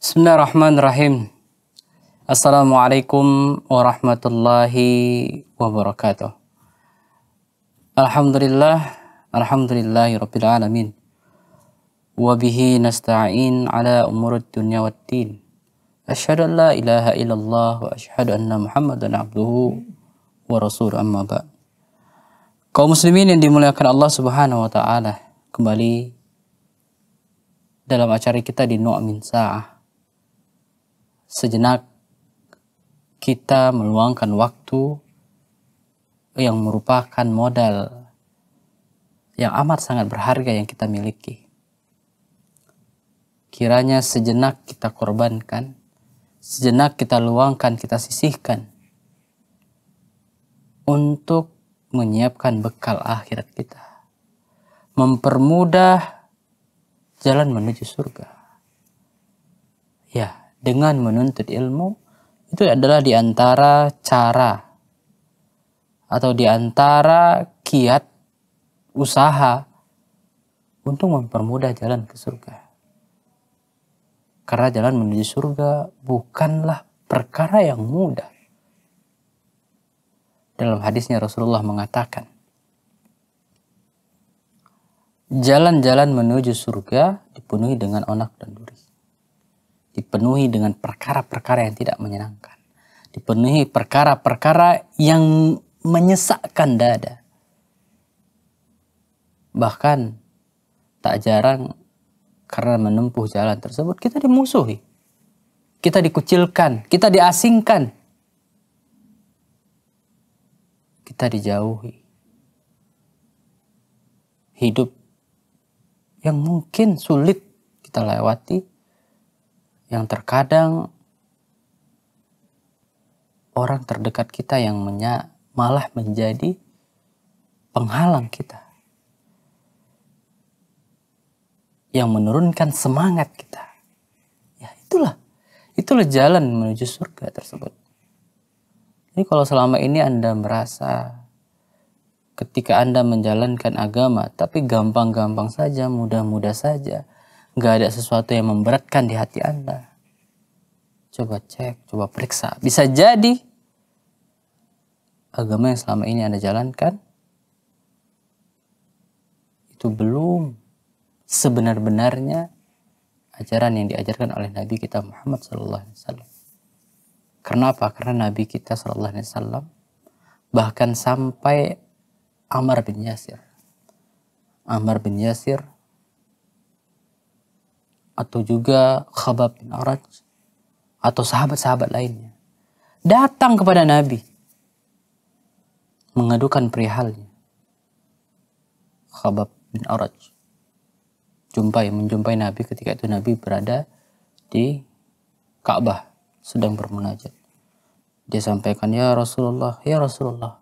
Bismillahirrahmanirrahim. Assalamualaikum warahmatullahi wabarakatuh. Alhamdulillah, alhamdulillahi rabbil alamin. Wabihi nasta'in ala umurud dunya wad din. Asyhadu an la ilaha illallah wa asyhadu anna Muhammadan abduhu wa rasul amma ba. Kaum muslimin yang dimuliakan Allah Subhanahu wa taala, kembali dalam acara kita di Nu'min Sa'ah. Sejenak kita meluangkan waktu yang merupakan modal yang amat sangat berharga yang kita miliki. Kiranya sejenak kita korbankan sejenak kita luangkan, kita sisihkan untuk menyiapkan bekal akhirat kita. Mempermudah jalan menuju surga. Ya, dengan menuntut ilmu itu adalah di antara cara atau di antara kiat usaha untuk mempermudah jalan ke surga. Karena jalan menuju surga bukanlah perkara yang mudah. Dalam hadisnya Rasulullah mengatakan, jalan-jalan menuju surga dipenuhi dengan onak dan duri. Dipenuhi dengan perkara-perkara yang tidak menyenangkan. Dipenuhi perkara-perkara yang menyesakkan dada. Bahkan tak jarang karena menempuh jalan tersebut kita dimusuhi. Kita dikucilkan, kita diasingkan. Kita dijauhi. Hidup yang mungkin sulit kita lewati, yang terkadang orang terdekat kita yang menya, malah menjadi penghalang kita. yang menurunkan semangat kita. Ya, itulah. Itulah jalan menuju surga tersebut. Jadi kalau selama ini Anda merasa ketika Anda menjalankan agama, tapi gampang-gampang saja, mudah-mudah saja, nggak ada sesuatu yang memberatkan di hati Anda. Coba cek, coba periksa. Bisa jadi agama yang selama ini Anda jalankan itu belum sebenar-benarnya ajaran yang diajarkan oleh Nabi kita Muhammad Sallallahu Alaihi Wasallam. Kenapa? Karena Nabi kita Sallallahu Alaihi Wasallam bahkan sampai Amr bin Yasir, Amr bin Yasir, atau juga Khabab bin Araj, atau sahabat-sahabat lainnya datang kepada Nabi mengadukan perihalnya Khabab bin Araj jumpai menjumpai Nabi ketika itu Nabi berada di Ka'bah sedang bermunajat. Dia sampaikan, "Ya Rasulullah, ya Rasulullah,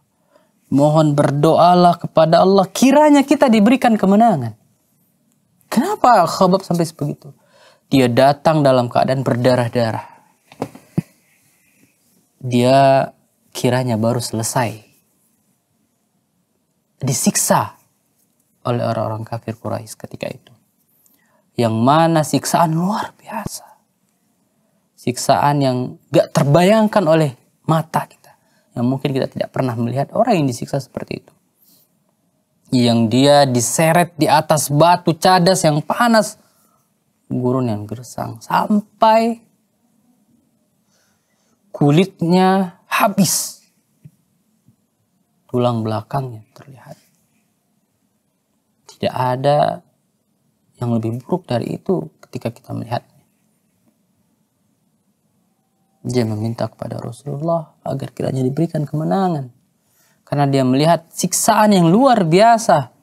mohon berdoalah kepada Allah kiranya kita diberikan kemenangan." Kenapa Khabab sampai sebegitu? Dia datang dalam keadaan berdarah-darah. Dia kiranya baru selesai disiksa oleh orang-orang kafir Quraisy ketika itu yang mana siksaan luar biasa. Siksaan yang gak terbayangkan oleh mata kita. Yang mungkin kita tidak pernah melihat orang yang disiksa seperti itu. Yang dia diseret di atas batu cadas yang panas. Gurun yang gersang. Sampai kulitnya habis. Tulang belakangnya terlihat. Tidak ada yang lebih buruk dari itu ketika kita melihatnya. Dia meminta kepada Rasulullah agar kiranya diberikan kemenangan. Karena dia melihat siksaan yang luar biasa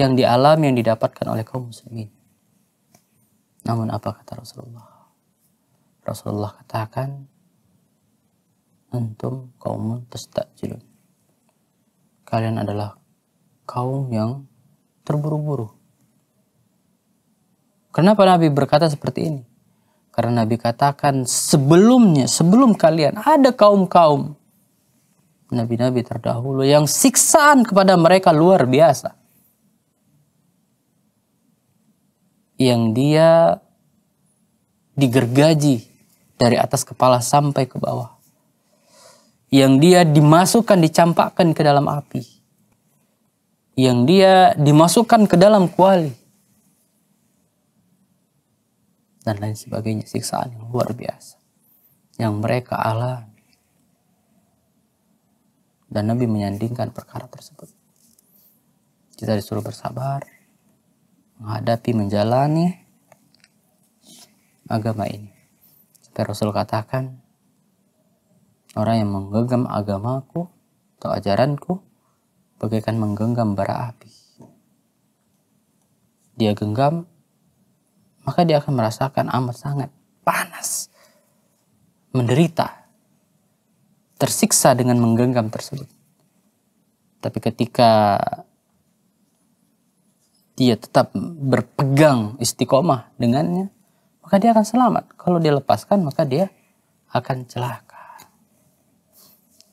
yang dialami, yang didapatkan oleh kaum muslimin. Namun apa kata Rasulullah? Rasulullah katakan, Antum kaumun tastajilun. Kalian adalah kaum yang terburu-buru Kenapa Nabi berkata seperti ini? Karena Nabi katakan sebelumnya, sebelum kalian ada kaum-kaum nabi-nabi terdahulu yang siksaan kepada mereka luar biasa. Yang dia digergaji dari atas kepala sampai ke bawah. Yang dia dimasukkan, dicampakkan ke dalam api. Yang dia dimasukkan ke dalam kuali dan lain sebagainya siksaan yang luar biasa yang mereka alami dan Nabi menyandingkan perkara tersebut kita disuruh bersabar menghadapi menjalani agama ini sampai Rasul katakan orang yang menggenggam agamaku atau ajaranku bagaikan menggenggam bara api dia genggam maka dia akan merasakan amat sangat panas, menderita, tersiksa dengan menggenggam tersebut. Tapi ketika dia tetap berpegang istiqomah dengannya, maka dia akan selamat. Kalau dia lepaskan, maka dia akan celaka.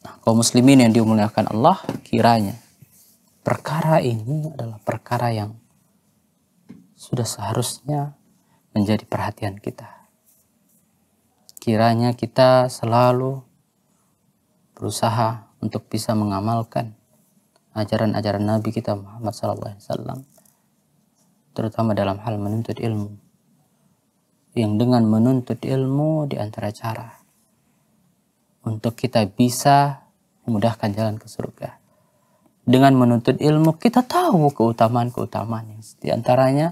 Nah, kaum muslimin yang dimuliakan Allah, kiranya perkara ini adalah perkara yang sudah seharusnya menjadi perhatian kita. Kiranya kita selalu berusaha untuk bisa mengamalkan ajaran-ajaran Nabi kita Muhammad Sallallahu Alaihi terutama dalam hal menuntut ilmu. Yang dengan menuntut ilmu di antara cara untuk kita bisa memudahkan jalan ke surga dengan menuntut ilmu kita tahu keutamaan-keutamaan yang diantaranya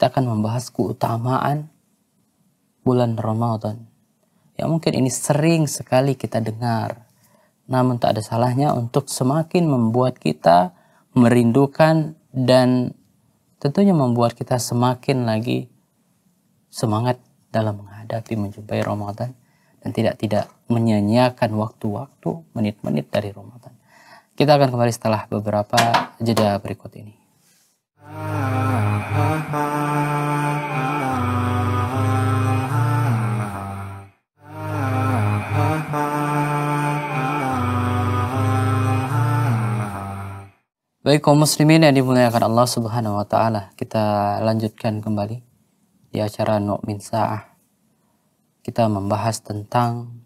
kita akan membahas keutamaan bulan Ramadan. Ya mungkin ini sering sekali kita dengar. Namun tak ada salahnya untuk semakin membuat kita merindukan dan tentunya membuat kita semakin lagi semangat dalam menghadapi menjumpai Ramadan dan tidak tidak menyanyiakan waktu-waktu menit-menit dari Ramadan. Kita akan kembali setelah beberapa jeda berikut ini. Baik kaum muslimin yang dimuliakan Allah Subhanahu wa taala, kita lanjutkan kembali di acara Nuk Min Sa'ah. Kita membahas tentang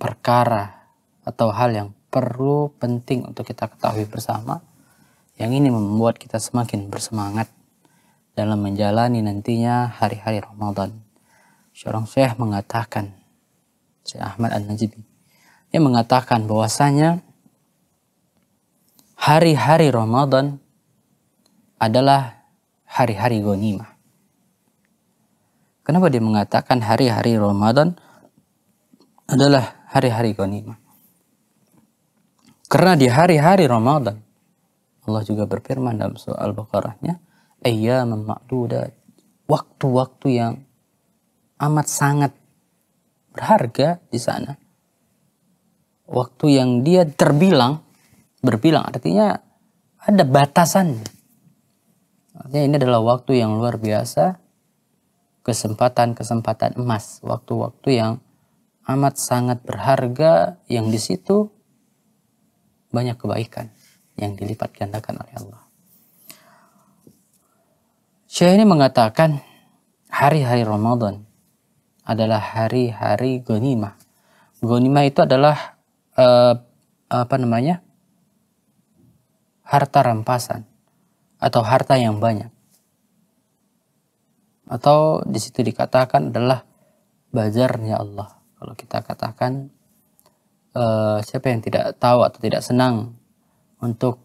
perkara atau hal yang perlu penting untuk kita ketahui bersama yang ini membuat kita semakin bersemangat dalam menjalani nantinya hari-hari Ramadan. Seorang syekh mengatakan, Syekh Ahmad an Najib dia mengatakan bahwasanya hari-hari Ramadan adalah hari-hari Gonima. Kenapa dia mengatakan hari-hari Ramadan adalah hari-hari Gonima? Karena di hari-hari Ramadan Allah juga berfirman dalam surah Al-Baqarahnya, ayyaman ma'dudat. Waktu-waktu yang amat sangat berharga di sana. Waktu yang dia terbilang, berbilang artinya ada batasan. Artinya ini adalah waktu yang luar biasa, kesempatan-kesempatan emas, waktu-waktu yang amat sangat berharga yang di situ banyak kebaikan yang dilipat gandakan oleh Allah. Syekh ini mengatakan hari-hari Ramadan adalah hari-hari gonimah. Gonimah itu adalah uh, apa namanya? harta rampasan atau harta yang banyak. Atau di situ dikatakan adalah bazarnya Allah. Kalau kita katakan uh, siapa yang tidak tahu atau tidak senang untuk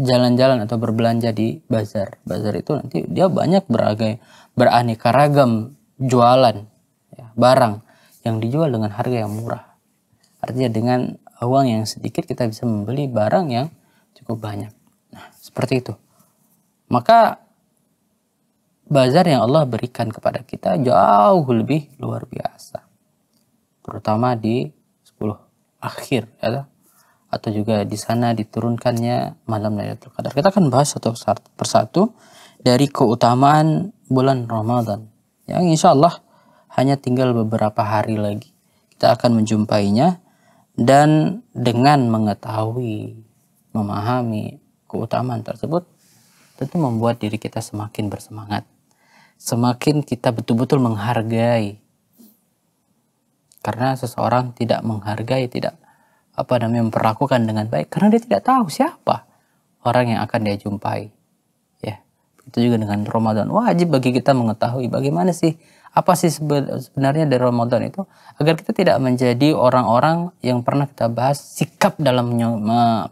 jalan-jalan atau berbelanja di bazar. Bazar itu nanti dia banyak beragai beraneka ragam jualan ya, barang yang dijual dengan harga yang murah. Artinya dengan uang yang sedikit kita bisa membeli barang yang cukup banyak. Nah, seperti itu. Maka bazar yang Allah berikan kepada kita jauh lebih luar biasa. Terutama di 10 akhir ya atau juga di sana diturunkannya malam Lailatul Qadar. Kita akan bahas satu persatu dari keutamaan bulan Ramadan yang insya Allah hanya tinggal beberapa hari lagi. Kita akan menjumpainya dan dengan mengetahui, memahami keutamaan tersebut tentu membuat diri kita semakin bersemangat. Semakin kita betul-betul menghargai. Karena seseorang tidak menghargai, tidak apa namanya memperlakukan dengan baik karena dia tidak tahu siapa orang yang akan dia jumpai. Ya, itu juga dengan Ramadan wajib bagi kita mengetahui bagaimana sih apa sih sebenarnya dari Ramadan itu agar kita tidak menjadi orang-orang yang pernah kita bahas sikap dalam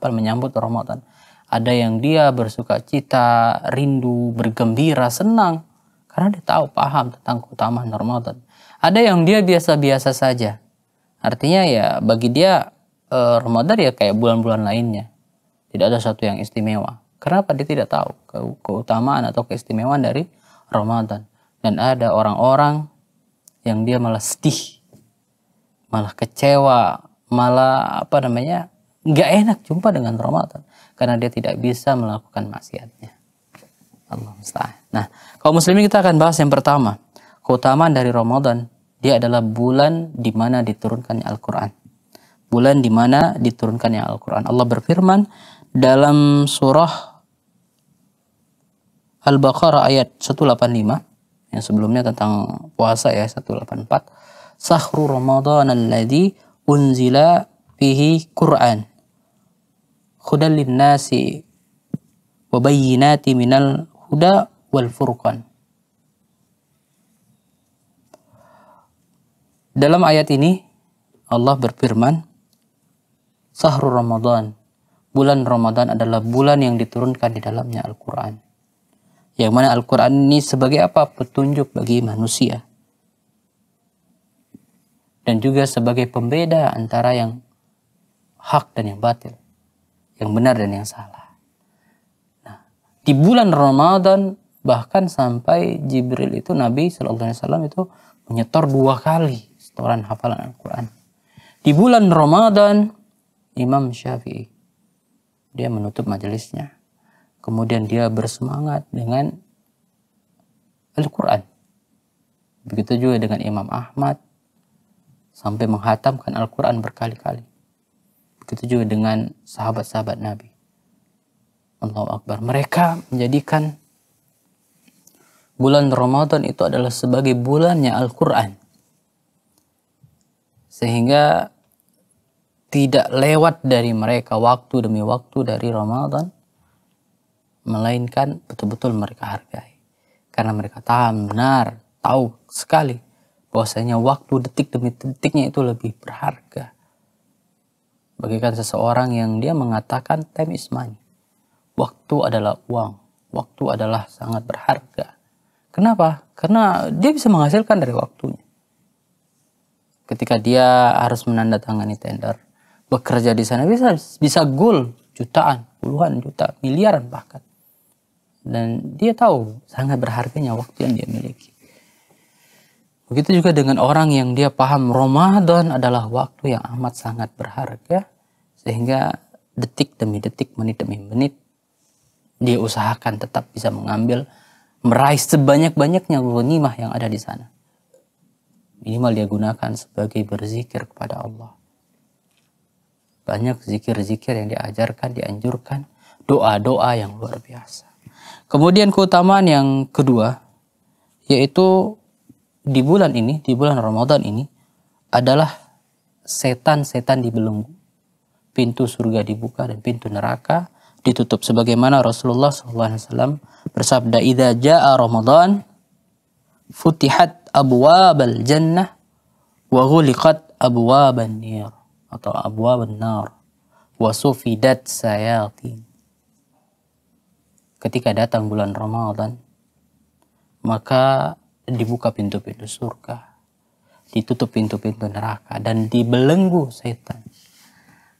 menyambut Ramadan. Ada yang dia bersuka cita, rindu, bergembira, senang karena dia tahu paham tentang keutamaan Ramadan. Ada yang dia biasa-biasa saja. Artinya ya bagi dia uh, Ramadan ya kayak bulan-bulan lainnya. Tidak ada satu yang istimewa. Kenapa dia tidak tahu ke keutamaan atau keistimewaan dari Ramadan? Dan ada orang-orang yang dia malah sedih, malah kecewa, malah apa namanya Gak enak jumpa dengan Ramadan karena dia tidak bisa melakukan maksiatnya. Allah musta'an. Nah, kalau muslimin kita akan bahas yang pertama. Keutamaan dari Ramadan, dia adalah bulan di mana diturunkannya Al-Quran bulan di mana diturunkannya Al-Quran. Allah berfirman dalam surah Al-Baqarah ayat 185 yang sebelumnya tentang puasa ya 184 Sahru Ramadan alladhi unzila fihi Quran khudallin nasi wabayyinati minal huda wal furqan Dalam ayat ini Allah berfirman Sahur Ramadan. Bulan Ramadan adalah bulan yang diturunkan di dalamnya Al-Quran. Yang mana Al-Quran ini sebagai apa? Petunjuk bagi manusia. Dan juga sebagai pembeda antara yang hak dan yang batil. Yang benar dan yang salah. Nah, di bulan Ramadan bahkan sampai Jibril itu Nabi SAW itu menyetor dua kali setoran hafalan Al-Quran. Di bulan Ramadan Imam Syafi'i. Dia menutup majelisnya. Kemudian dia bersemangat dengan Al-Quran. Begitu juga dengan Imam Ahmad sampai menghatamkan Al-Quran berkali-kali. Begitu juga dengan sahabat-sahabat Nabi. Allahu Akbar. Mereka menjadikan bulan Ramadan itu adalah sebagai bulannya Al-Quran. Sehingga tidak lewat dari mereka waktu demi waktu dari Ramadan melainkan betul-betul mereka hargai karena mereka tahu benar tahu sekali bahwasanya waktu detik demi detiknya itu lebih berharga bagikan seseorang yang dia mengatakan time is money waktu adalah uang waktu adalah sangat berharga kenapa karena dia bisa menghasilkan dari waktunya ketika dia harus menandatangani tender bekerja di sana bisa bisa goal jutaan, puluhan juta, miliaran bahkan. Dan dia tahu sangat berharganya waktu yang dia miliki. Begitu juga dengan orang yang dia paham Ramadan adalah waktu yang amat sangat berharga sehingga detik demi detik, menit demi menit dia usahakan tetap bisa mengambil meraih sebanyak-banyaknya ghanimah yang ada di sana. Minimal dia gunakan sebagai berzikir kepada Allah banyak zikir-zikir yang diajarkan, dianjurkan. Doa-doa yang luar biasa. Kemudian keutamaan yang kedua, yaitu di bulan ini, di bulan Ramadan ini, adalah setan-setan dibelenggu. Pintu surga dibuka dan pintu neraka ditutup. Sebagaimana Rasulullah SAW bersabda, Iza ja'a Ramadan, futihat wabal jannah, wa abu wabal nir atau abwa benar. Wasufidat sayatin. Ketika datang bulan Ramadan, maka dibuka pintu-pintu surga, ditutup pintu-pintu neraka, dan dibelenggu setan.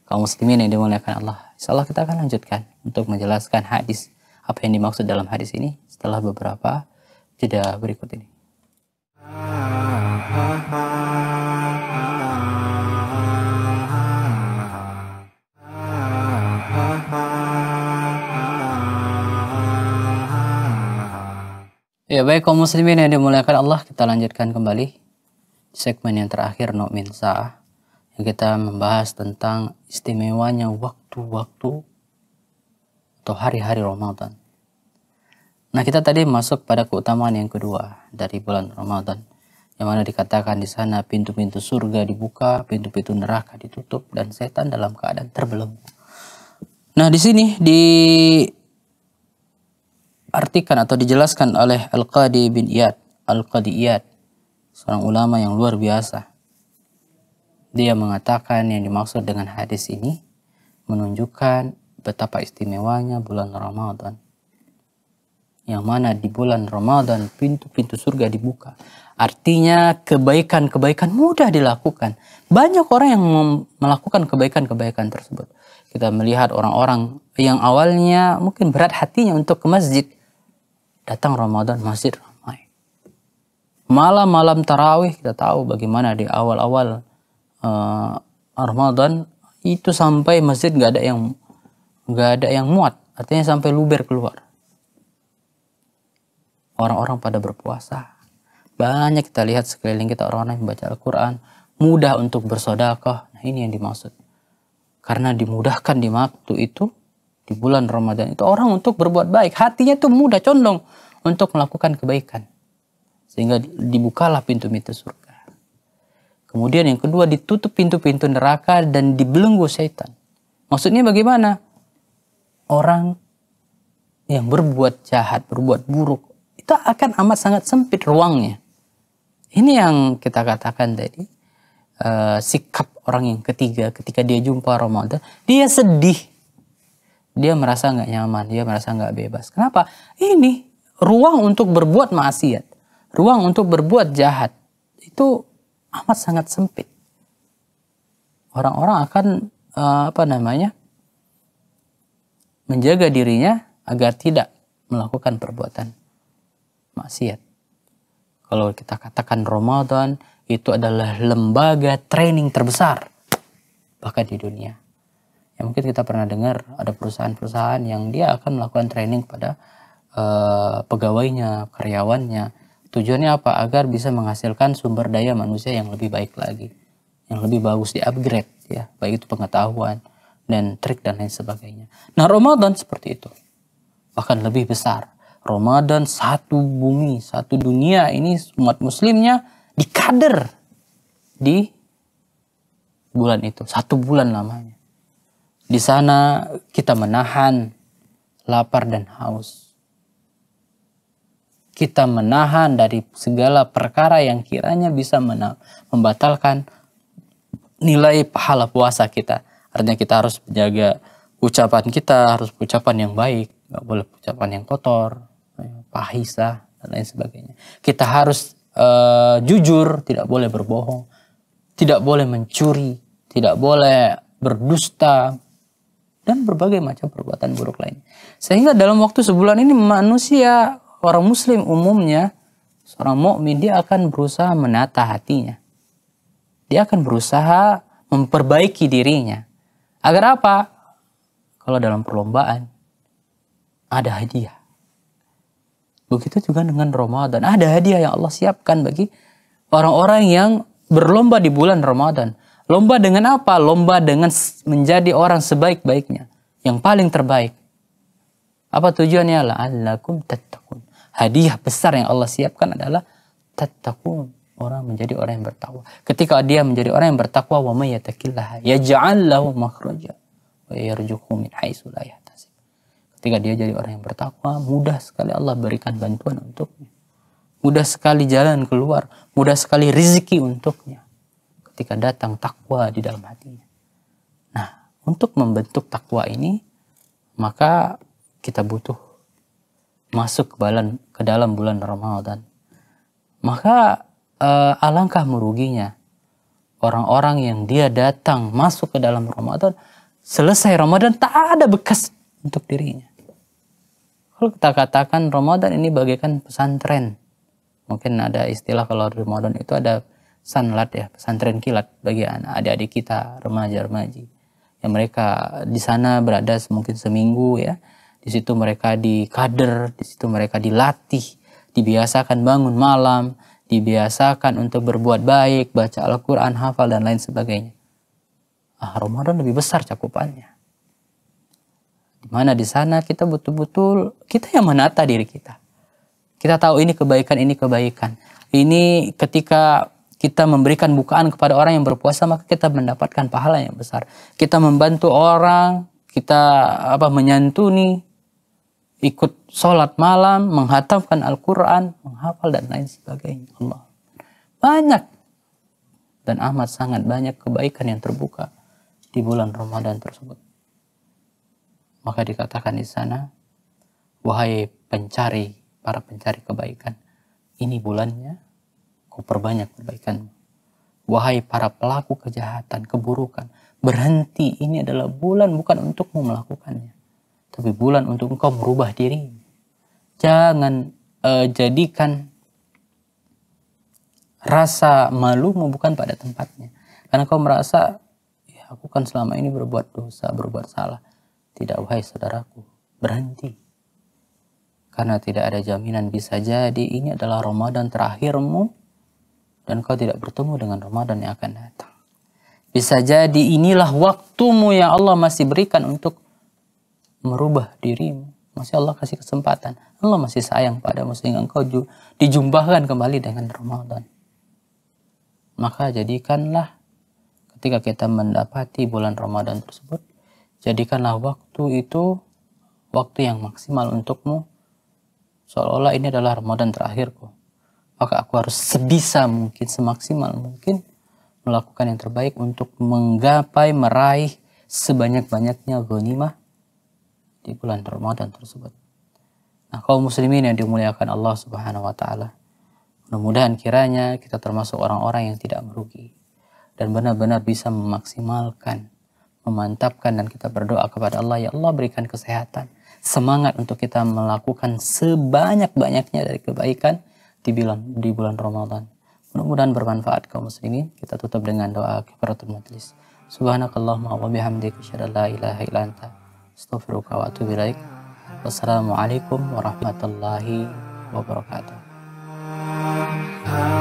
Kaum muslimin yang dimuliakan Allah, insyaallah kita akan lanjutkan untuk menjelaskan hadis apa yang dimaksud dalam hadis ini setelah beberapa jeda berikut ini. Ah, ah, ah. Ya baik kaum muslimin yang dimuliakan Allah, kita lanjutkan kembali segmen yang terakhir Nomin Sa'ah yang kita membahas tentang istimewanya waktu-waktu atau hari-hari Ramadan. Nah kita tadi masuk pada keutamaan yang kedua dari bulan Ramadan yang mana dikatakan di sana pintu-pintu surga dibuka, pintu-pintu neraka ditutup dan setan dalam keadaan terbelenggu. Nah di sini di diartikan atau dijelaskan oleh Al-Qadi bin Iyad, Al-Qadi Iyad, seorang ulama yang luar biasa. Dia mengatakan yang dimaksud dengan hadis ini menunjukkan betapa istimewanya bulan Ramadan. Yang mana di bulan Ramadan pintu-pintu surga dibuka. Artinya kebaikan-kebaikan mudah dilakukan. Banyak orang yang melakukan kebaikan-kebaikan tersebut. Kita melihat orang-orang yang awalnya mungkin berat hatinya untuk ke masjid. Datang Ramadan masjid ramai. Malam-malam tarawih kita tahu bagaimana di awal-awal uh, Ramadan itu sampai masjid nggak ada yang nggak ada yang muat, artinya sampai luber keluar. Orang-orang pada berpuasa. Banyak kita lihat sekeliling kita orang-orang yang membaca Al-Quran. Mudah untuk bersodakoh. Nah, ini yang dimaksud. Karena dimudahkan di waktu itu, di bulan Ramadan itu orang untuk berbuat baik. Hatinya itu mudah condong untuk melakukan kebaikan. Sehingga dibukalah pintu-pintu surga. Kemudian yang kedua ditutup pintu-pintu neraka dan dibelenggu setan. Maksudnya bagaimana? Orang yang berbuat jahat, berbuat buruk, itu akan amat sangat sempit ruangnya. Ini yang kita katakan tadi. Eh, sikap orang yang ketiga ketika dia jumpa Ramadan, dia sedih dia merasa nggak nyaman, dia merasa nggak bebas. Kenapa? Ini ruang untuk berbuat maksiat, ruang untuk berbuat jahat itu amat sangat sempit. Orang-orang akan eh, apa namanya menjaga dirinya agar tidak melakukan perbuatan maksiat. Kalau kita katakan Ramadan itu adalah lembaga training terbesar bahkan di dunia ya mungkin kita pernah dengar ada perusahaan-perusahaan yang dia akan melakukan training kepada uh, pegawainya, karyawannya. Tujuannya apa? Agar bisa menghasilkan sumber daya manusia yang lebih baik lagi, yang lebih bagus di upgrade ya, baik itu pengetahuan dan trik dan lain sebagainya. Nah, Ramadan seperti itu. Bahkan lebih besar. Ramadan satu bumi, satu dunia ini umat muslimnya dikader di bulan itu, satu bulan lamanya. Di sana kita menahan lapar dan haus. Kita menahan dari segala perkara yang kiranya bisa membatalkan nilai pahala puasa kita. Artinya kita harus menjaga ucapan kita, harus ucapan yang baik, nggak boleh ucapan yang kotor, pahisa dan lain sebagainya. Kita harus uh, jujur, tidak boleh berbohong, tidak boleh mencuri, tidak boleh berdusta, dan berbagai macam perbuatan buruk lain. Sehingga dalam waktu sebulan ini manusia orang muslim umumnya seorang mukmin dia akan berusaha menata hatinya. Dia akan berusaha memperbaiki dirinya. Agar apa? Kalau dalam perlombaan ada hadiah. Begitu juga dengan Ramadan. Ada hadiah yang Allah siapkan bagi orang-orang yang berlomba di bulan Ramadan. Lomba dengan apa? Lomba dengan menjadi orang sebaik-baiknya. Yang paling terbaik. Apa tujuannya? La'allakum tattaqun. Hadiah besar yang Allah siapkan adalah tattaqun. Orang menjadi orang yang bertakwa. Ketika dia menjadi orang yang bertakwa, wa may yatakillaha yaj'al lahu makhraja wa yarzuqhu min haitsu la yahtasib. Ketika dia jadi orang yang bertakwa, mudah sekali Allah berikan bantuan untuknya. Mudah sekali jalan keluar, mudah sekali rizki untuknya ketika datang takwa di dalam hatinya. Nah, untuk membentuk takwa ini, maka kita butuh masuk ke dalam, ke dalam bulan Ramadan. Maka uh, alangkah meruginya orang-orang yang dia datang masuk ke dalam Ramadan, selesai Ramadan tak ada bekas untuk dirinya. Kalau kita katakan Ramadan ini bagaikan pesantren. Mungkin ada istilah kalau Ramadan itu ada sanlat ya, pesantren kilat bagi anak adik-adik kita, remaja-remaji. Yang mereka di sana berada mungkin seminggu ya. Di situ mereka di kader di situ mereka dilatih, dibiasakan bangun malam, dibiasakan untuk berbuat baik, baca Al-Qur'an, hafal dan lain sebagainya. Ah, Ramadan lebih besar cakupannya. Dimana di sana kita betul-betul kita yang menata diri kita. Kita tahu ini kebaikan, ini kebaikan. Ini ketika kita memberikan bukaan kepada orang yang berpuasa maka kita mendapatkan pahala yang besar. Kita membantu orang, kita apa menyantuni, ikut sholat malam, menghatamkan Al-Quran, menghafal dan lain sebagainya. Allah banyak dan amat sangat banyak kebaikan yang terbuka di bulan Ramadan tersebut. Maka dikatakan di sana, wahai pencari para pencari kebaikan, ini bulannya aku perbanyak perbaikanmu. Wahai para pelaku kejahatan, keburukan, berhenti. Ini adalah bulan bukan untukmu melakukannya. Tapi bulan untuk engkau merubah diri. Jangan uh, jadikan rasa malumu bukan pada tempatnya. Karena kau merasa, ya aku kan selama ini berbuat dosa, berbuat salah. Tidak, wahai saudaraku, berhenti. Karena tidak ada jaminan bisa jadi ini adalah Ramadan terakhirmu dan kau tidak bertemu dengan Ramadan yang akan datang. Bisa jadi inilah waktumu yang Allah masih berikan untuk merubah dirimu. Masih Allah kasih kesempatan. Allah masih sayang padamu sehingga engkau dijumpahkan kembali dengan Ramadan. Maka jadikanlah ketika kita mendapati bulan Ramadan tersebut, jadikanlah waktu itu waktu yang maksimal untukmu. Seolah-olah ini adalah Ramadan terakhirku maka aku harus sebisa mungkin semaksimal mungkin melakukan yang terbaik untuk menggapai meraih sebanyak-banyaknya ghanimah di bulan Ramadan tersebut. Nah, kaum muslimin yang dimuliakan Allah Subhanahu wa taala. Mudah-mudahan kiranya kita termasuk orang-orang yang tidak merugi dan benar-benar bisa memaksimalkan, memantapkan dan kita berdoa kepada Allah, ya Allah berikan kesehatan, semangat untuk kita melakukan sebanyak-banyaknya dari kebaikan di bulan, di bulan Ramadan. Mudah-mudahan bermanfaat kaum muslimin. Kita tutup dengan doa kafaratul majlis. Subhanakallahumma wa bihamdika asyhadu an la ilaha illa anta astaghfiruka wa atubu ilaik. Wassalamualaikum warahmatullahi wabarakatuh.